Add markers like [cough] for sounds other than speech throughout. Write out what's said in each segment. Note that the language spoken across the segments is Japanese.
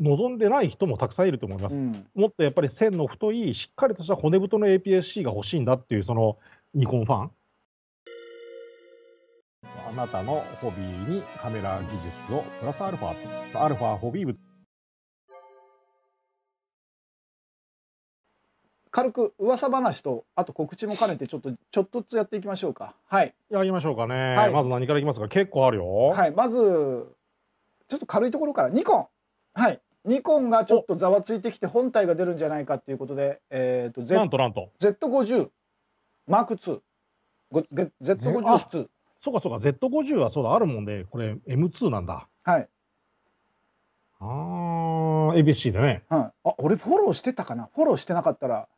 望んでない人もたくさんいると思います、うん、もっとやっぱり線の太い、しっかりとした骨太の APS-C が欲しいんだっていう、そのニコンファン。あなたのホビーにカメラ技術をプラスアルファ、アルファホビー部。軽く噂話と、あと告知も兼ねて、ちょっと、ちょっとずつやっていきましょうか。はい。やりましょうかね。はい、まず何からいきますか。結構あるよ。はい。まず、ちょっと軽いところから、ニコン。はい。ニコンがちょっとざわついてきて本体が出るんじゃないかっていうことで、えっ、ー、と、なんとなんと。Z50、マーク2。Z52。そうかそうか、Z50 はそうだ、あるもんで、これ M2 なんだ。はい。あー、ABC だね。はい。あ、俺フォローしてたかなフォローしてなかったら。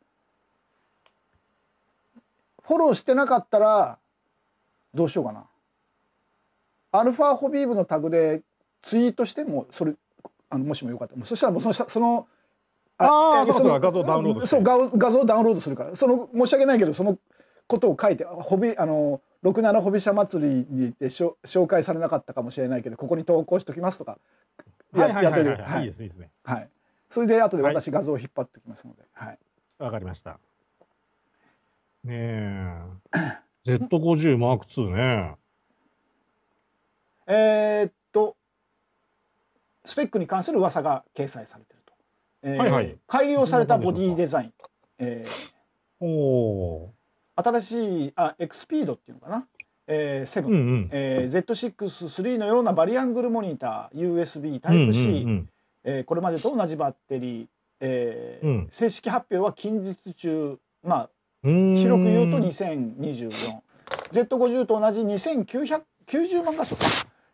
フォローしてなかったら、どうしようかな。アルファホビーブのタグでツイートしてもそれあのもしもよかったらそしたらもうそのそのああその画像ダウンロードそう画画像ダウンロードするからその申し訳ないけどそのことを書いてほびあの六七ホビ社祭りにでしょ紹介されなかったかもしれないけどここに投稿しときますとかやってるはいいいですいいですねそれで後で私画像を引っ張っておきますのではいわ、かりましたねえ Z50 マーク2ねえー、っスペックに関する噂が掲載されてると、えーはいはい、改良されたボディデザイン、えー、お新しいあエクスピードっていうのかな、えー、7、うんうんえー、Z63 のようなバリアングルモニター USB タイプ C、うんうん、えー、これまでと同じバッテリー、えー、うん、正式発表は近日中まあ広く言うと 2024Z50 と同じ2990万画素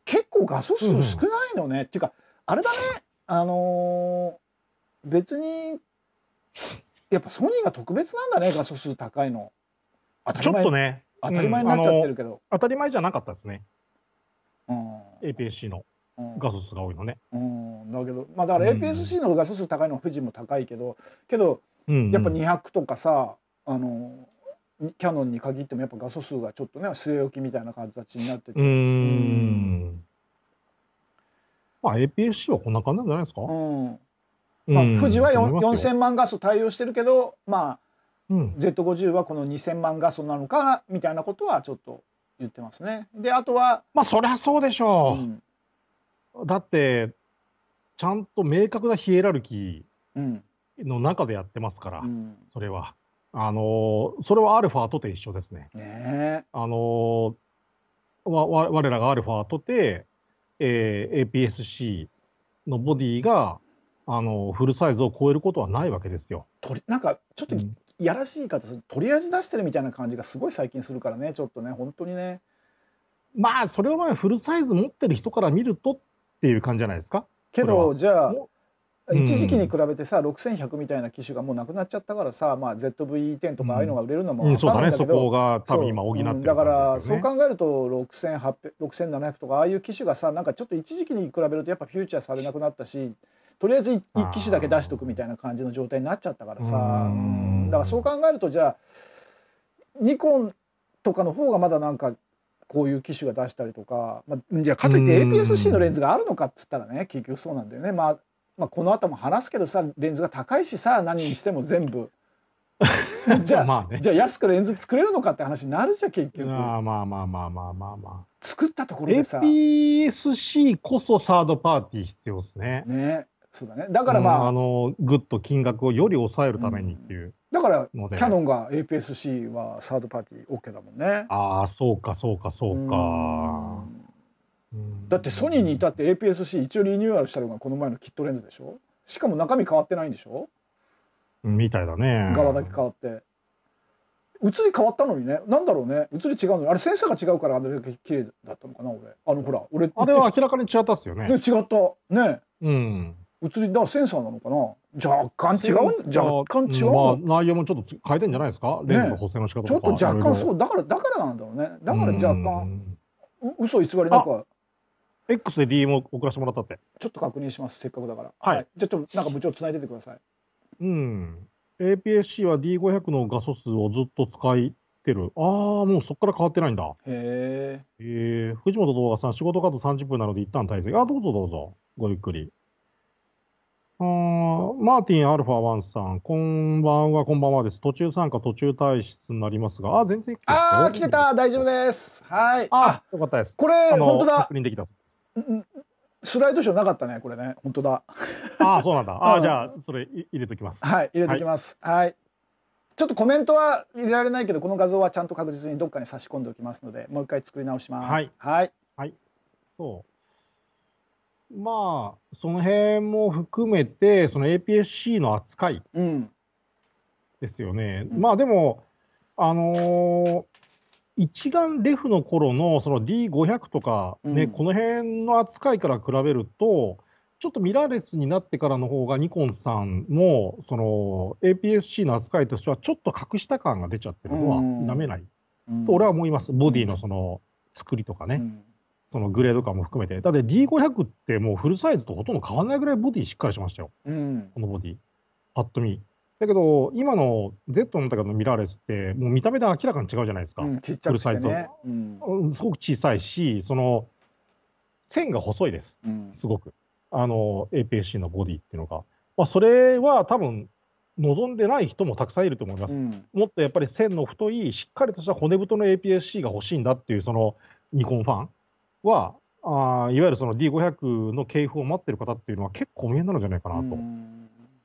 結構画素数少ないのね、うん、っていうかあれだねあのー、別にやっぱソニーが特別なんだね画素数高いの当たり前ちょっとね当たり前になっちゃってるけど、うん、当たり前じゃなかったですね、うん、APS-C の画素数が多いのね、うん、うん、だけどまあだから APS-C の画素数高いのは富士も高いけどけどやっぱ200とかさあのキャノンに限ってもやっぱ画素数がちょっとね据え置きみたいな形になっててうんまあ、APS-C はこんな感じなんじゃないですか。うんまあ、富士は4000万画素対応してるけど、まあうん、Z50 はこの2000万画素なのかなみたいなことはちょっと言ってますね。であとはまあそりゃそうでしょう、うん、だってちゃんと明確なヒエラルキーの中でやってますから、うん、それはあのそれはアルファとて一緒ですね。ねあのわ我らがアルファとてえー、APS-C のボディがあのフルサイズを超えることはないわけですよ。とりなんかちょっとやらしい方、うん、とりあえず出してるみたいな感じがすごい最近するからねちょっとね本当にね。まあそれはまあフルサイズ持ってる人から見るとっていう感じじゃないですか。けどじゃあ一時期に比べてさ6100みたいな機種がもうなくなっちゃったからさ、まあ、ZV-10 とかああいうのが売れるのも分かるんだけど、うんうんねだからそう考えると6700とかああいう機種がさなんかちょっと一時期に比べるとやっぱフューチャーされなくなったしとりあえず1機種だけ出しとくみたいな感じの状態になっちゃったからさだからそう考えるとじゃあニコンとかの方がまだなんかこういう機種が出したりとか、まあ、じゃあかといって APS-C のレンズがあるのかっつったらね結局そうなんだよね。まあまあ、この後も話すけどさレンズが高いしさ何にしても全部 [laughs] じゃあまあ、ね、じゃあ安くレンズ作れるのかって話になるじゃん結局まあまあまあまあまあまあまあ作ったところでさ APS-C こそサードパーティー必要ですねねそうだねだからまあ、うん、あのグッと金額をより抑えるためにっていう、うん、だからキャノンが APS-C はサードパーティー OK だもんねああそうかそうかそうか、うんだってソニーに至って APS-C 一応リニューアルしたのがこの前のキットレンズでしょしかも中身変わってないんでしょみたいだね柄だけ変わって映り変わったのにねなんだろうね映り違うのにあれセンサーが違うからあれだけ綺麗だったのかな俺あのほら俺あれは明らかに違ったっすよね違ったねうん映りだからセンサーなのかな若干違う若干違う、まあ、内容もちょっと変えてんじゃないですか、ね、レンズの補正の仕方とか、ちょっと若干そうだからだからなんだろうねだから若干う嘘偽りなんか X で DM を送らせてもらったって。ちょっと確認します、せっかくだから。はい。じゃあちょっとなんか部長つないでてください。うん。APS-C は D500 の画素数をずっと使いてる。ああ、もうそこから変わってないんだ。へえ。えー、藤本動画さん、仕事カード30分なので一旦退席。あ、どうぞどうぞ。ごゆっくり。あーマーティン・アルファワンさん、こんばんは、こんばんはです。途中参加、途中退室になりますが、あ、全然ああ、来てた、大丈夫です。はい。あ、あよかったです。これ、本当だ。確認できた。スライドショーなかったねこれね本当だ。あそうなんだ。あ、あ、じゃあそれ入れときます。はい入れときます。はい、はい、ちょっとコメントは入れられないけどこの画像はちゃんと確実にどっかに差し込んでおきますのでもう一回作り直します。はいはい、はい、そうまあその辺も含めてその APS-C の扱いですよね。うん、まあでもあのー一眼レフの頃のその D500 とかね、うん、この辺の扱いから比べると、ちょっとミラーレスになってからの方がニコンさんのその APS-C の扱いとしてはちょっと隠した感が出ちゃってるのは否めない、うん、と俺は思います、ボディのその作りとかね、うん、そのグレード感も含めて、だって D500 ってもうフルサイズとほとんど変わらないぐらいボディしっかりしましたよ、このボディ、ぱっと見。だけど、今の Z の中のミラーレスって、もう見た目で明らかに違うじゃないですか、うん、ちっちゃね、うん、すごく小さいし、その線が細いです、うん、すごく、あの APS-C のボディっていうのが。まあ、それは多分望んでない人もたくさんいると思います、うん、もっとやっぱり線の太い、しっかりとした骨太の APS-C が欲しいんだっていう、そのニコンファンは、あいわゆるその D500 の系譜を待ってる方っていうのは結構お見えになるんじゃないかなと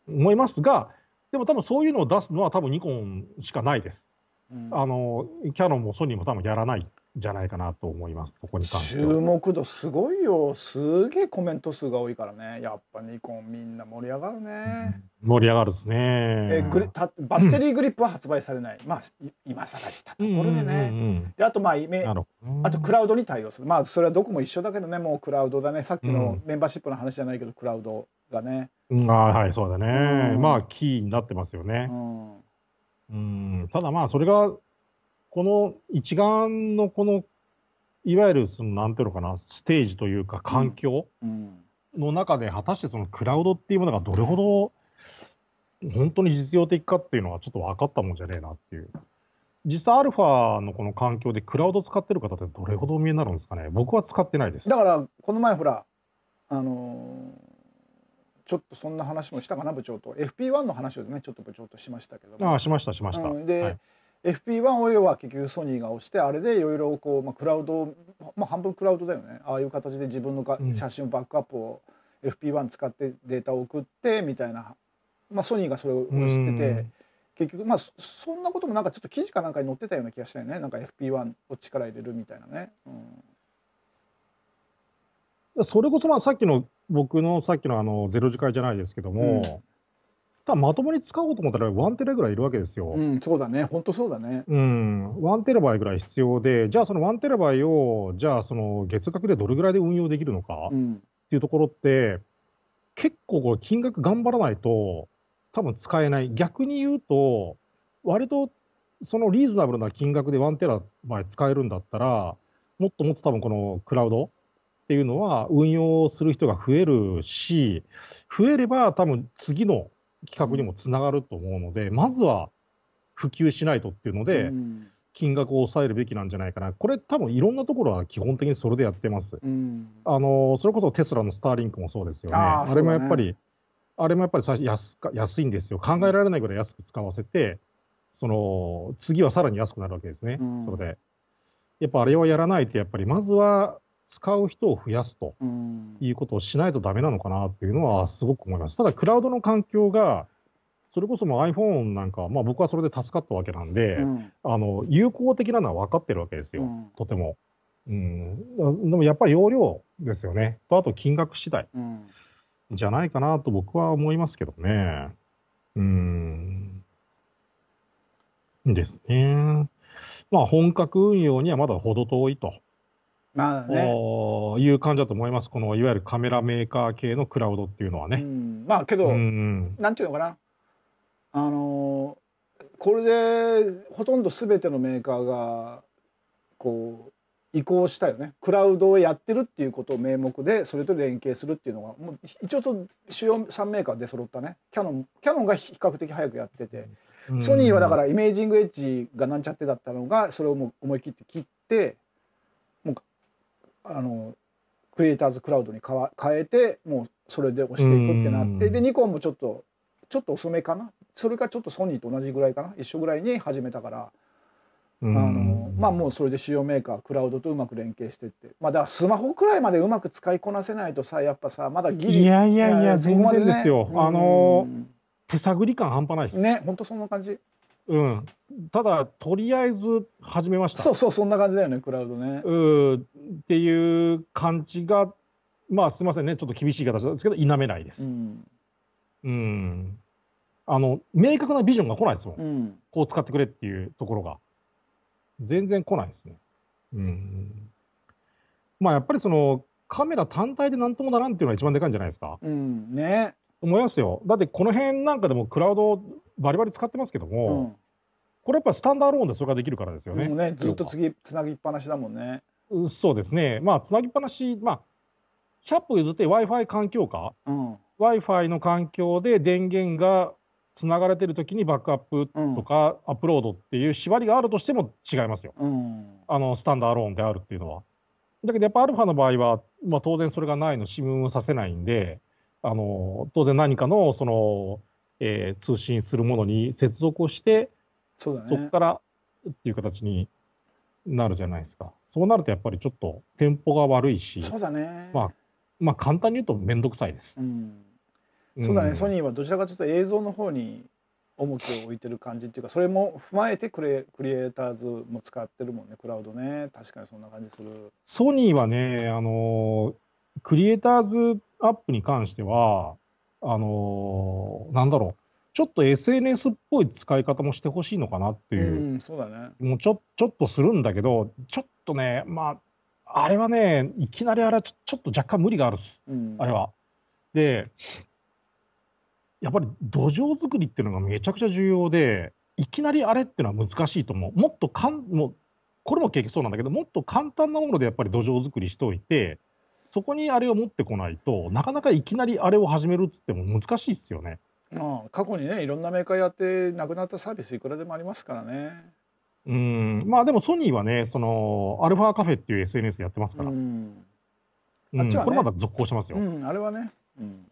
思いますが、でも多分そういうのを出すのは多分ニコンしかないです。うん、あのキャノンもソニーも多分やらないんじゃないかなと思います、そこに関しては。注目度すごいよ、すげえコメント数が多いからね、やっぱニコン、みんな盛り上がるね。うん、盛り上がるですねえグリた。バッテリーグリップは発売されない、うん、まあ今更したところでね。であと、まあ、イメあとクラウドに対応する、まあそれはどこも一緒だけどね、もうクラウドだね、さっきのメンバーシップの話じゃないけど、クラウド。がね。うん、あはい、そうだね、うん、まあ、キーになってますよね。うん、ん、ただまあ、それが、この一眼のこの、いわゆるその、なんていうのかな、ステージというか、環境の中で、果たしてそのクラウドっていうものがどれほど、本当に実用的かっていうのは、ちょっと分かったもんじゃねえなっていう。実際アルファのこの環境でクラウド使ってる方ってどれほどお見えになるんですかね僕は使ってないですだからこの前ほらあのーちょっとそんな話もしたかな部長と FP1 の話をねちょっと部長としましたけどもあしましたしました、うん、で、はい FP1 を要は結局ソニーが押してあれでいろいろこう、まあ、クラウド、まあ、半分クラウドだよねああいう形で自分のが、写真バックアップを FP1 使ってデータを送ってみたいな、まあ、ソニーがそれを押してて結局まあそんなこともなんかちょっと記事かなんかに載ってたような気がしたよねなんか FP1 を力入れるみたいなね。うんそれこそまあさっきの僕のさっきのあのゼロ次会じゃないですけども、うん、まともに使おうと思ったらワンテレぐらいいるわけですよ。うん、そうだね、本当そうだね。うん、ワンテレバイぐらい必要で、じゃあそのワンテレバイを、じゃあその月額でどれぐらいで運用できるのか、っていうところって、結構金額頑張らないと、多分使えない。逆に言うと、割とそのリーズナブルな金額でワンテラバイ使えるんだったら、もっともっと多分このクラウド、っていうのは運用する人が増えるし、増えれば多分次の企画にもつながると思うので、まずは普及しないとっていうので、金額を抑えるべきなんじゃないかな、これ、多分いろんなところは基本的にそれでやってます、うん、あのそれこそテスラのスターリンクもそうですよね、あ、ね、れもやっぱり、あれもやっぱり最初安か安いんですよ、考えられないぐらい安く使わせて、その次はさらに安くなるわけですね、うん、それで。やっぱあれをやらないと、やっぱりまずは使う人を増やすということをしないとだめなのかなっていうのはすごく思います。ただ、クラウドの環境が、それこそも iPhone なんか、まあ、僕はそれで助かったわけなんで、うん、あの有効的なのは分かってるわけですよ、うん、とても、うん。でもやっぱり容量ですよね、とあと金額次第じゃないかなと僕は思いますけどね。うん、ですね。まあ、本格運用にはまだ程遠いと。まあね、いう感じだと思います、このいわゆるカメラメーカー系のクラウドっていうのはね。うん、まあけど、うん、なんていうのかな、あのこれでほとんど全てのメーカーがこう移行したよねクラウドをやってるっていうことを名目でそれと連携するっていうのがもう一応と主要3メーカーで揃ったねキャノンキャノンが比較的早くやってて、ソニーはだからイメージングエッジがなんちゃってだったのがそれをもう思い切って切って。あのクリエイターズクラウドに変えてもうそれで押していくってなってでニコンもちょっとちょっと遅めかなそれがちょっとソニーと同じぐらいかな一緒ぐらいに始めたからあのまあもうそれで主要メーカークラウドとうまく連携してってまあだからスマホくらいまでうまく使いこなせないとさやっぱさまだギリいやいやいや全然ですよ、あの手探り感半端ないですね本当そんな感じうん、ただとりあえず始めましたそうそうそんな感じだよねクラウドねうんっていう感じがまあすみませんねちょっと厳しい形ですけど否めないです、うん、うん、あの明確なビジョンが来ないですもん、うん、こう使ってくれっていうところが全然来ないですねうんまあやっぱりそのカメラ単体で何ともならんっていうのが一番でかいんじゃないですかうんね思いますよだってこの辺なんかでもクラウドバリバリ使ってますけども、これやっぱスタンダーローンでそれができるからですよね。ねずっと次つなぎっぱなしだもんね。そうですね、まあ、つなぎっぱなし、まあ、100歩譲って w i f i 環境か、うん、w i f i の環境で電源がつながれてるときにバックアップとかアップロードっていう縛りがあるとしても違いますよ、うん、あのスタンダーローンであるっていうのは。だけどやっぱアルファの場合は、まあ、当然それがないの、シムをさせないんで、あの当然何かのそのえー、通信するものに接続をして、そこ、ね、からっていう形になるじゃないですか。そうなるとやっぱりちょっとテンポが悪いし、そうだね。まあ、まあ簡単に言うと面倒くさいです。うん。そうだね、うん、ソニーはどちらかというと映像の方に重きを置いてる感じっていうか、それも踏まえてクレクリエイターズも使ってるもんね、クラウドね。確かにそんな感じする。ソニーはね、あのクリエイターズアップに関しては、あのー、なんだろうちょっと SNS っぽい使い方もしてほしいのかなっていうそうだねもうちょちょっとするんだけどちょっとねまああれはねいきなりあれはちょちょっと若干無理があるっす、うん、あれは。でやっぱり土壌作りっていうのがめちゃくちゃ重要でいきなりあれっていうのは難しいと思うもっとかんもうこれも結局そうなんだけどもっと簡単なものでやっぱり土壌作りしておいてそこにあれを持ってこないとなかなかいきなりあれを始めるっつっても難しいですよね。まあ、過去にねいろんなメーカーやってなくなったサービスいくらでもありますからね。うんまあでもソニーはねそのアルファカフェっていう SNS やってますから、うんあこれまだ続行してますよ、うん、あれはね、うん、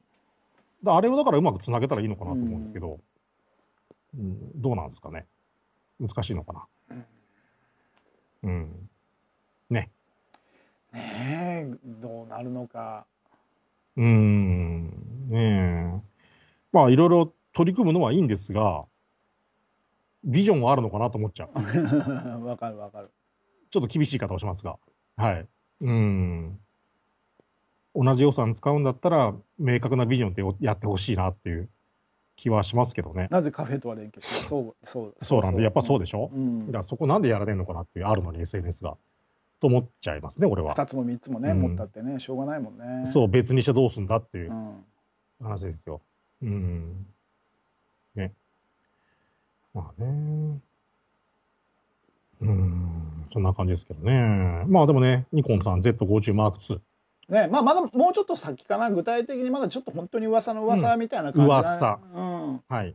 だあれをだからうまくつなげたらいいのかなと思うんですけど、うん、どうなんですかね難しいのかなうんねえどうなるのか。うん、ねえ。まあ、いろいろ取り組むのはいいんですが、ビジョンはあるのかなと思っちゃう。[laughs] わかるわかる。ちょっと厳しい方をしますが、はい。うん。同じ予算使うんだったら、明確なビジョンってやってほしいなっていう気はしますけどね。なぜカフェとは連携してそうそうそうなんで、やっぱそうでしょ、うん、だからそこなんでやられるのかなっていう、あるのに SNS が。と思っちゃいますね、俺は。2つも3つもね、うん、持ったってね、しょうがないもんね。そう、別にしてどうすんだっていう話ですよ。うん。ね。まあね。うん、そんな感じですけどね。まあでもね、ニコンさん Z50 マーク2。ね、まあまだもうちょっと先かな、具体的にまだちょっと本当に噂の噂みたいな感じ、ね、うん、噂。うん、はい。